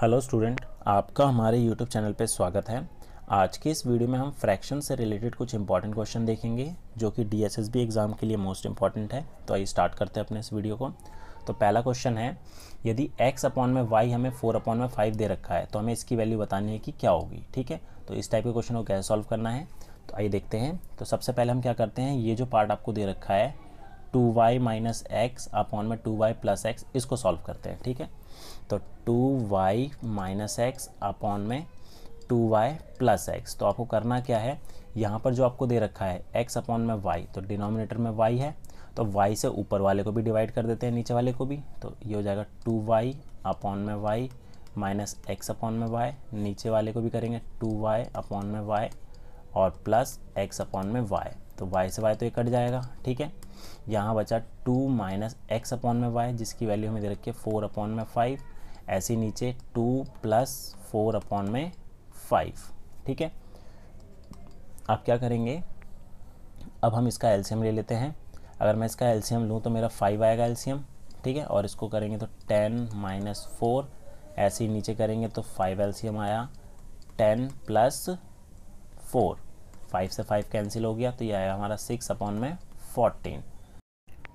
hello student आपका हमारे YouTube channel पर स्वागत है आज के इस वीडियो में हम फ्रैक्शन से रिलेटेड कुछ इंपॉर्टेंट क्वेश्चन देखेंगे जो कि डी एग्ज़ाम के लिए मोस्ट इंपॉर्टेंट है तो आइए स्टार्ट करते हैं अपने इस वीडियो को तो पहला क्वेश्चन है यदि x अपॉन में y हमें 4 अपॉन में 5 दे रखा है तो हमें इसकी वैल्यू बतानी है कि क्या होगी ठीक है तो इस टाइप के क्वेश्चन को कैसे सॉल्व करना है तो आइए देखते हैं तो सबसे पहले हम क्या करते हैं ये जो पार्ट आपको दे रखा है two Y minus X upon में टू वाई प्लस एक्स इसको सॉल्व करते हैं ठीक है तो two Y minus X upon में टू वाई प्लस एक्स तो आपको करना क्या है यहाँ पर जो आपको दे रखा है एक्स अपॉन में वाई तो डिनोमिनेटर में वाई है तो वाई से ऊपर वाले को भी डिवाइड कर देते हैं नीचे वाले को भी तो ये हो जाएगा टू वाई अपॉन में वाई माइनस एक्स अपॉन में वाई नीचे वाले को भी करेंगे टू वाई अपॉन में वाई और प्लस एक्स अपॉन में वाई तो वाई से वाई तो ये कट जाएगा ठीक है यहाँ बचा टू माइनस एक्स अपॉन में वाई जिसकी वैल्यू हमें दे रखी है फोर अपॉन में फाइव ऐसे नीचे टू प्लस फोर अपॉन में फाइव ठीक है आप क्या करेंगे अब हम इसका एल्शियम ले लेते हैं अगर मैं इसका एल्शियम लूँ तो मेरा फाइव आएगा एल्शियम ठीक है और इसको करेंगे तो टेन माइनस फोर ऐसे ही नीचे करेंगे तो फाइव एल्शियम आया टेन प्लस फोर फाइव से फाइव कैंसिल हो गया तो ये आया हमारा सिक्स अपॉन में फोर्टीन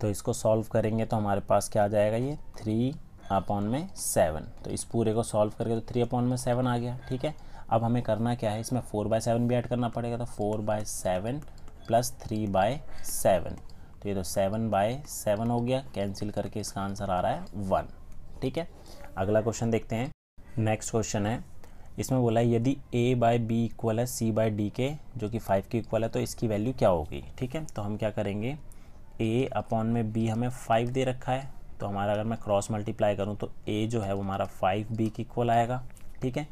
तो इसको सॉल्व करेंगे तो हमारे पास क्या आ जाएगा ये थ्री अपॉन में सेवन तो इस पूरे को सॉल्व करके तो थ्री अपॉन में सेवन आ गया ठीक है अब हमें करना क्या है इसमें फोर बाय सेवन भी ऐड करना पड़ेगा तो four by seven plus three by seven तो ये तो सेवन बाय सेवन हो गया कैंसिल करके इसका आंसर आ रहा है वन ठीक है अगला क्वेश्चन देखते हैं नेक्स्ट क्वेश्चन है इसमें बोला है यदि ए बाय बी इक्वल है सी बाय डी के जो कि फाइव के इक्वल है तो इसकी वैल्यू क्या होगी ठीक है तो हम क्या करेंगे ए अपॉन में बी हमें फाइव दे रखा है तो हमारा अगर मैं क्रॉस मल्टीप्लाई करूँ तो ए जो है वो हमारा फाइव बी के इक्वल आएगा ठीक है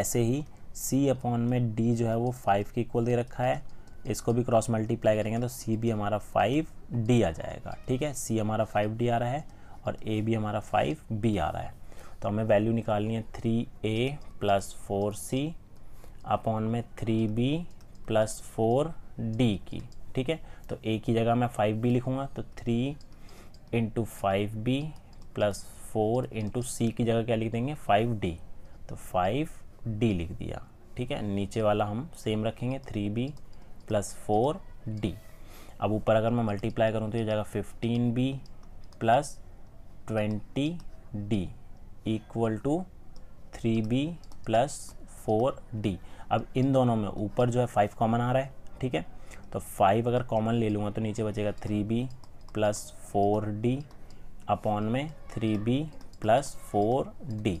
ऐसे ही सी अपॉन में डी जो है वो फाइव के इक्वल दे रखा है इसको भी क्रॉस मल्टीप्लाई करेंगे तो सी भी हमारा फाइव डी आ जाएगा ठीक है सी हमारा फाइव डी आ रहा है और ए भी हमारा फाइव बी आ रहा है तो हमें वैल्यू निकालनी है three A plus four C upon में three B plus four D की ठीक है तो ए की जगह मैं फाइव बी लिखूँगा तो three into five B plus four into C की जगह क्या लिख देंगे फाइव डी तो फाइव डी लिख दिया ठीक है नीचे वाला हम सेम रखेंगे three B plus four D अब ऊपर अगर मैं मल्टीप्लाई करूँ तो ये जाएगा fifteen B plus twenty D equal to three B plus four D अब इन दोनों में ऊपर जो है फाइव कॉमन आ रहा है ठीक है तो फाइव अगर कॉमन ले लूँगा तो नीचे बचेगा three B plus four D upon में three B plus four D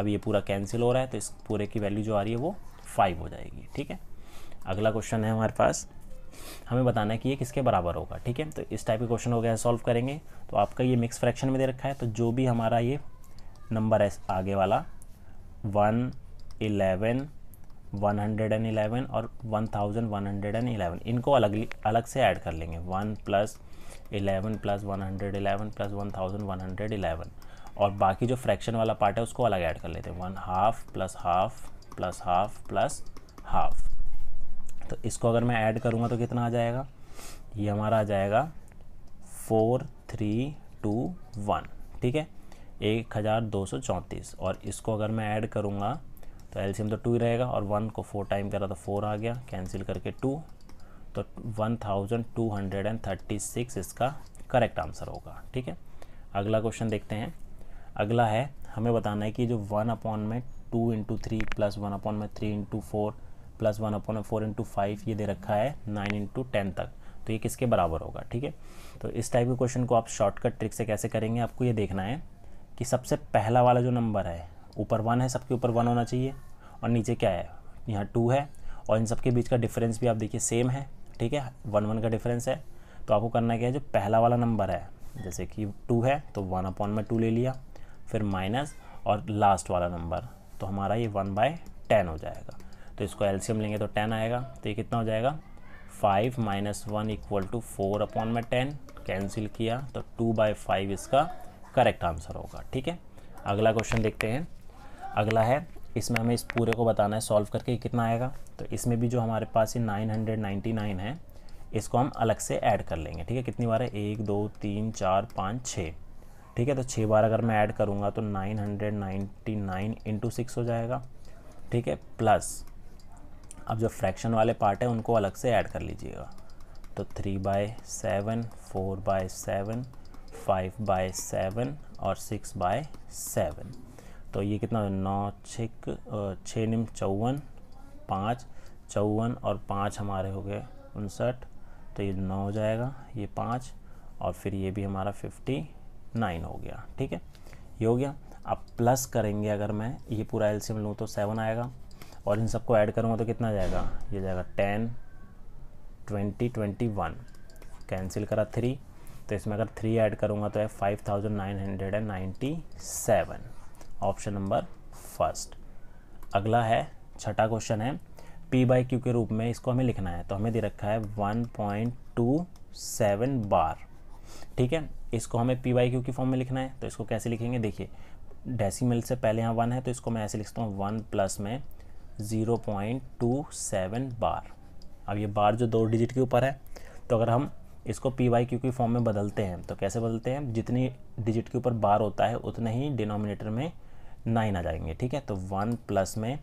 अब ये पूरा कैंसिल हो रहा है तो इस पूरे की वैल्यू जो आ रही है वो फाइव हो जाएगी ठीक है अगला क्वेश्चन है हमारे पास हमें बताना है कि ये किसके बराबर होगा ठीक है तो इस टाइप के क्वेश्चन हो गया सॉल्व करेंगे तो आपका ये मिक्स फ्रैक्शन में दे रखा है तो जो भी हमारा ये नंबर है आगे वाला one eleven one hundred and eleven और one thousand one hundred and eleven इनको अलग अलग से ऐड कर लेंगे one plus eleven plus one hundred eleven plus one thousand one hundred eleven और बाकी जो फ्रैक्शन वाला पार्ट है उसको अलग ऐड कर लेते हैं one half plus half plus half plus half तो इसको अगर मैं ऐड करूँगा तो कितना आ जाएगा ये हमारा आ जाएगा फोर थ्री टू वन ठीक है एक हज़ार दो सौ चौंतीस और इसको अगर मैं ऐड करूँगा तो एलसीएम तो टू ही रहेगा और वन को फोर टाइम करा तो फोर आ गया कैंसिल करके टू तो one thousand two hundred and thirty six इसका करेक्ट आंसर होगा ठीक है अगला क्वेश्चन देखते हैं अगला है हमें बताना है कि जो वन अपॉन में two into three plus one upon में three into four plus one upon में फोर इंटू फाइव ये दे रखा है नाइन इंटू टेन तक तो ये किसके बराबर होगा ठीक है तो इस टाइप के क्वेश्चन को आप शॉर्टकट ट्रिक से कैसे करेंगे आपको ये देखना है कि सबसे पहला वाला जो नंबर है ऊपर वन है सबके ऊपर वन होना चाहिए और नीचे क्या है यहाँ टू है और इन सब के बीच का डिफरेंस भी आप देखिए सेम है ठीक है वन वन का डिफरेंस है तो आपको करना क्या है जो पहला वाला नंबर है जैसे कि टू है तो वन अपॉन में टू ले लिया फिर माइनस और लास्ट वाला नंबर तो हमारा ये वन बाय टेन हो जाएगा तो इसको एल्शियम लेंगे तो टेन आएगा तो ये कितना हो जाएगा five minus one equal to four upon में टेन कैंसिल किया तो टू बाई फाइव इसका करेक्ट आंसर होगा ठीक है अगला क्वेश्चन देखते हैं अगला है इसमें हमें इस पूरे को बताना है सॉल्व करके कितना आएगा तो इसमें भी जो हमारे पास ये 999 है इसको हम अलग से ऐड कर लेंगे ठीक है कितनी बार है एक दो तीन चार पाँच छः ठीक है तो छः बार अगर मैं ऐड करूँगा तो 999 हंड्रेड नाइन्टी सिक्स हो जाएगा ठीक है प्लस अब जो फ्रैक्शन वाले पार्ट है उनको अलग से ऐड कर लीजिएगा तो three by seven four by seven five by seven और सिक्स बाय सेवन तो ये कितना नौ छिक छः निम चौवन पाँच चौवन और पाँच हमारे हो गए उनसठ तो ये नौ हो जाएगा ये पाँच और फिर ये भी हमारा फिफ्टी नाइन हो गया ठीक है ये हो गया अब प्लस करेंगे अगर मैं ये पूरा एलसीएम लूँ तो सेवन आएगा और इन सबको ऐड करूँगा तो कितना जाएगा ये जाएगा ten twenty twenty one cancel करा थ्री तो इसमें अगर थ्री ऐड करूँगा तो है five thousand nine hundred and ninety seven option number first अगला है छठा क्वेश्चन है पी बाई क्यू के रूप में इसको हमें लिखना है तो हमें दे रखा है one point two seven bar ठीक है इसको हमें पी बाई क्यू की फॉर्म में लिखना है तो इसको कैसे लिखेंगे देखिए डेसीमल से पहले यहाँ वन है तो इसको मैं ऐसे लिखता हूँ वन प्लस में zero point two seven bar अब ये बार जो दो डिजिट के ऊपर है तो अगर हम इसको पी वाई क्यू की फॉर्म में बदलते हैं तो कैसे बदलते हैं जितनी डिजिट के ऊपर बार होता है उतने ही डिनोमिनेटर में नाइन आ जाएंगे ठीक है तो वन प्लस में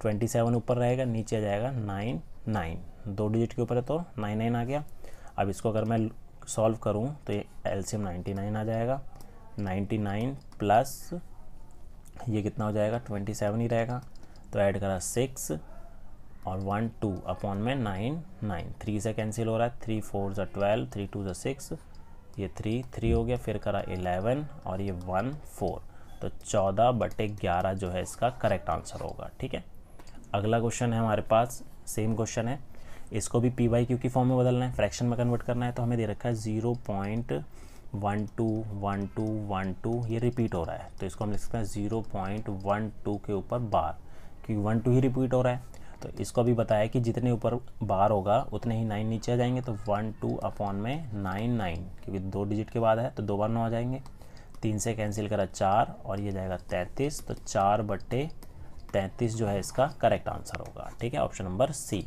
ट्वेंटी सेवन ऊपर रहेगा नीचे आ जाएगा नाइन नाइन दो डिजिट के ऊपर है तो नाइन नाइन आ गया अब इसको अगर मैं सॉल्व करूँ तो ये एल्सियम नाइन्टी नाइन आ जाएगा नाइन्टी नाइन प्लस ये कितना हो जाएगा ट्वेंटी सेवन ही रहेगा तो ऐड करा सिक्स और वन टू अपॉन में नाइन नाइन थ्री से कैंसिल हो रहा है थ्री फोर जो ट्वेल्व थ्री टू जो सिक्स ये थ्री थ्री हो गया फिर करा इलेवन और ये वन फोर तो चौदह बटे ग्यारह जो है इसका करेक्ट आंसर होगा ठीक है अगला क्वेश्चन है हमारे पास सेम क्वेश्चन है इसको भी पी वाई क्यू की फॉर्म में बदलना है फ्रैक्शन में कन्वर्ट करना है तो हमें दे रखा है zero point one two one two one two ये रिपीट हो रहा है तो इसको हम लिख सकते हैं ज़ीरो पॉइंट वन टू के ऊपर बार क्योंकि वन टू ही रिपीट हो रहा है तो इसको भी बताया कि जितने ऊपर बार होगा उतने ही नाइन नीचे आ जाएंगे तो वन टू अपॉन में नाइन नाइन क्योंकि दो डिजिट के बाद है तो दो बार नौ आ जाएंगे तीन से कैंसिल करा चार और ये जाएगा तैंतीस तो चार बट्टे तैंतीस जो है इसका करेक्ट आंसर होगा ठीक है ऑप्शन नंबर सी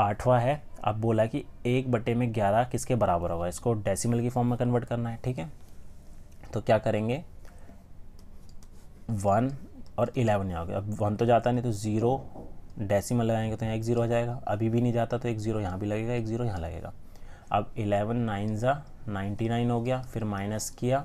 आठवां है अब बोला कि एक बट्टे में ग्यारह किसके बराबर होगा इसको डेसिमल की फॉर्म में कन्वर्ट करना है ठीक है तो क्या करेंगे वन और इलेवन यहाँ हो गया अब वन तो जाता नहीं तो ज़ीरो डेसिमल लगाएंगे तो यहाँ एक ज़ीरो हो जाएगा अभी भी नहीं जाता तो एक ज़ीरो यहाँ भी लगेगा एक ज़ीरो यहाँ लगेगा अब इलेवन नाइन ज़ा नाइन्टी नाइन हो गया फिर माइनस किया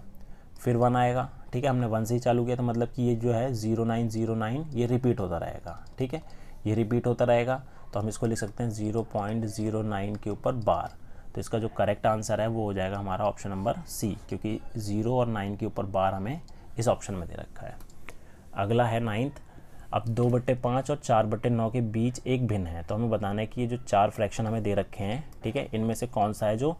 फिर वन आएगा ठीक है हमने वन से ही चालू किया तो मतलब कि ये जो है ज़ीरो नाइन ज़ीरो नाइन ये रिपीट होता रहेगा ठीक है ये रिपीट होता रहेगा तो हम इसको लिख सकते हैं ज़ीरो पॉइंट ज़ीरो नाइन के ऊपर बार तो इसका जो करेक्ट आंसर है वो हो जाएगा हमारा ऑप्शन नंबर सी क्योंकि ज़ीरो और नाइन के ऊपर बार हमें इस ऑप्शन में दे रखा है अगला है नाइन्थ अब दो बट्टे पाँच और चार बट्टे नौ के बीच एक भिन्न है तो हमें बताना है कि ये जो चार फ्रैक्शन हमें दे रखे हैं ठीक है इनमें से कौन सा है जो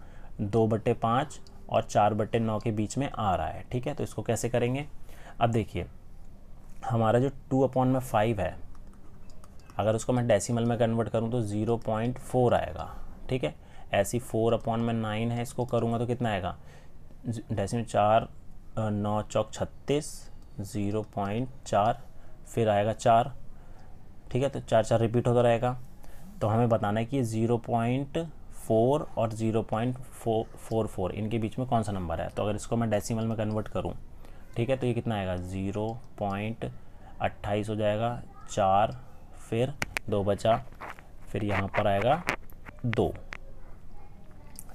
दो बट्टे पाँच और चार बट्टे नौ के बीच में आ रहा है ठीक है तो इसको कैसे करेंगे अब देखिए हमारा जो टू अपॉन में फाइव है अगर उसको मैं डेसीमल में कन्वर्ट करूँ तो ज़ीरो पॉइंट फोर आएगा ठीक है ऐसी फोर अपॉन में नाइन है इसको करूँगा तो कितना आएगा डेसीमल चार नौ चौक छत्तीस ज़ीरो पॉइंट चार फिर आएगा चार ठीक है तो चार चार रिपीट होता रहेगा तो हमें बताना है कि ज़ीरो पॉइंट फोर और ज़ीरो पॉइंट फो फोर फोर इनके बीच में कौन सा नंबर है तो अगर इसको मैं डेसिमल में कन्वर्ट करूँ ठीक है तो ये कितना आएगा ज़ीरो पॉइंट अट्ठाईस हो जाएगा चार फिर दो बचा फिर यहाँ पर आएगा दो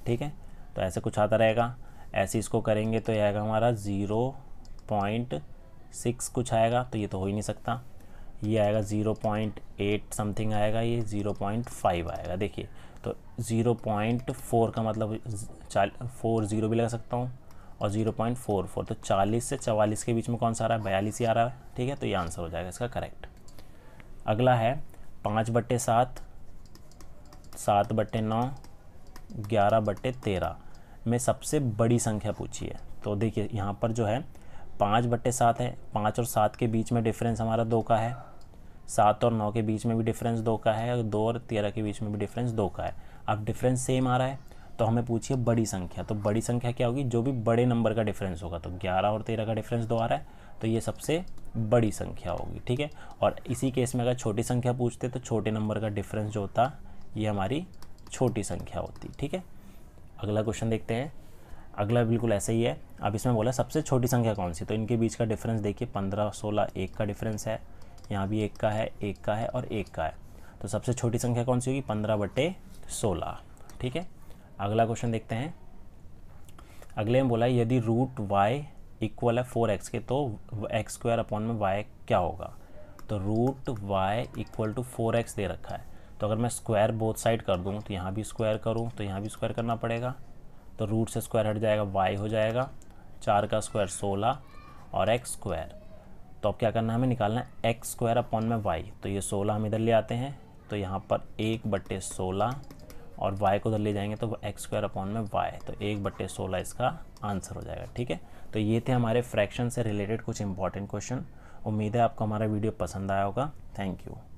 ठीक है तो ऐसे कुछ आता रहेगा ऐसे इसको करेंगे तो यह आएगा हमारा ज़ीरो पॉइंट सिक्स कुछ आएगा तो ये तो हो ही नहीं सकता ये आएगा ज़ीरो पॉइंट एट समथिंग आएगा ये ज़ीरो पॉइंट फाइव आएगा देखिए तो ज़ीरो पॉइंट फोर का मतलब चाल फोर ज़ीरो भी लगा सकता हूँ और ज़ीरो पॉइंट फोर फोर तो चालीस से चवालीस के बीच में कौन सा आ रहा है बयालीस ही आ रहा है ठीक है तो ये आंसर हो जाएगा इसका करेक्ट अगला है पाँच बट्टे सात सात बट्टे नौ ग्यारह बट्टे तेरह में सबसे बड़ी संख्या पूछी है तो देखिए यहाँ पर जो है पाँच बट्टे सात है पाँच और सात के बीच में डिफरेंस हमारा दो का है सात और नौ के बीच में भी डिफरेंस दो का है और दो और तेरह के बीच में भी डिफरेंस दो का है अब डिफरेंस सेम आ रहा है तो हमें पूछिए बड़ी संख्या तो बड़ी संख्या क्या होगी जो भी बड़े नंबर का डिफरेंस होगा तो ग्यारह और तेरह का डिफरेंस दो आ रहा है तो ये सबसे बड़ी संख्या होगी ठीक है और इसी केस में अगर छोटी संख्या पूछते तो छोटे नंबर का डिफरेंस जो होता ये हमारी छोटी संख्या होती ठीक है अगला क्वेश्चन देखते हैं अगला बिल्कुल ऐसा ही है अब इसमें बोला सबसे छोटी संख्या कौन सी तो इनके बीच का डिफरेंस देखिए पंद्रह सोलह एक का डिफरेंस है यहाँ भी एक का है एक का है और एक का है तो सबसे छोटी संख्या कौन सी होगी पंद्रह बटे सोलह ठीक है अगला क्वेश्चन देखते हैं अगले में बोला है यदि रूट वाई इक्वल है फोर एक्स के तो एक्स स्क्वायर अपॉन में वाई क्या होगा तो root Y equal to four X दे रखा है तो अगर मैं स्क्वायर बोथ साइड कर दूँ तो यहाँ भी स्क्वायर करूँ तो यहाँ भी स्क्वायर करना पड़ेगा तो रूट से स्क्वायर हट जाएगा वाई हो जाएगा चार का स्क्वायर सोलह और एक्स स्क्वायर तो अब क्या करना है हमें निकालना है एक्स स्क्वायर अपॉन में वाई तो ये सोलह हम इधर ले आते हैं तो यहाँ पर एक बट्टे सोलह और वाई को उधर ले जाएंगे तो एक्स स्क्वायर अपॉन में वाई तो एक बट्टे सोलह इसका आंसर हो जाएगा ठीक है तो ये थे हमारे फ्रैक्शन से रिलेटेड कुछ इंपॉर्टेंट क्वेश्चन उम्मीद है आपको हमारा वीडियो पसंद आया होगा थैंक यू